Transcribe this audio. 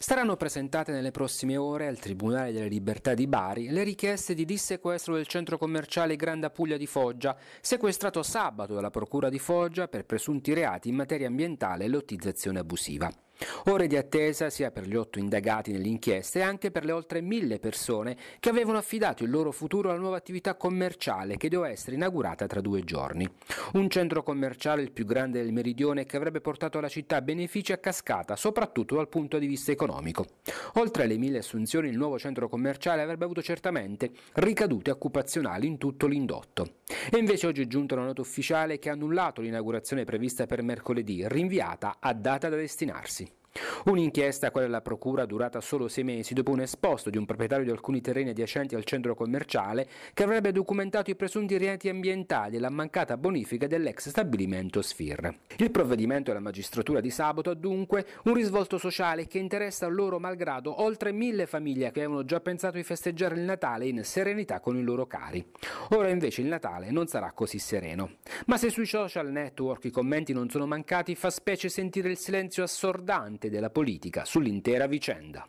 Saranno presentate nelle prossime ore al Tribunale delle Libertà di Bari le richieste di dissequestro del centro commerciale Grande Apuglia di Foggia, sequestrato sabato dalla Procura di Foggia per presunti reati in materia ambientale e lottizzazione abusiva. Ore di attesa sia per gli otto indagati nell'inchiesta e anche per le oltre mille persone che avevano affidato il loro futuro alla nuova attività commerciale che doveva essere inaugurata tra due giorni. Un centro commerciale il più grande del meridione che avrebbe portato alla città benefici a cascata, soprattutto dal punto di vista economico. Oltre alle mille assunzioni, il nuovo centro commerciale avrebbe avuto certamente ricadute occupazionali in tutto l'indotto. E invece oggi è giunta una nota ufficiale che ha annullato l'inaugurazione prevista per mercoledì, rinviata a data da destinarsi. Un'inchiesta, quella della Procura, durata solo sei mesi dopo un esposto di un proprietario di alcuni terreni adiacenti al centro commerciale che avrebbe documentato i presunti reati ambientali e la mancata bonifica dell'ex stabilimento Sfir. Il provvedimento della magistratura di sabato ha dunque un risvolto sociale che interessa loro malgrado oltre mille famiglie che avevano già pensato di festeggiare il Natale in serenità con i loro cari. Ora invece il Natale non sarà così sereno. Ma se sui social network i commenti non sono mancati, fa specie sentire il silenzio assordante della politica sull'intera vicenda.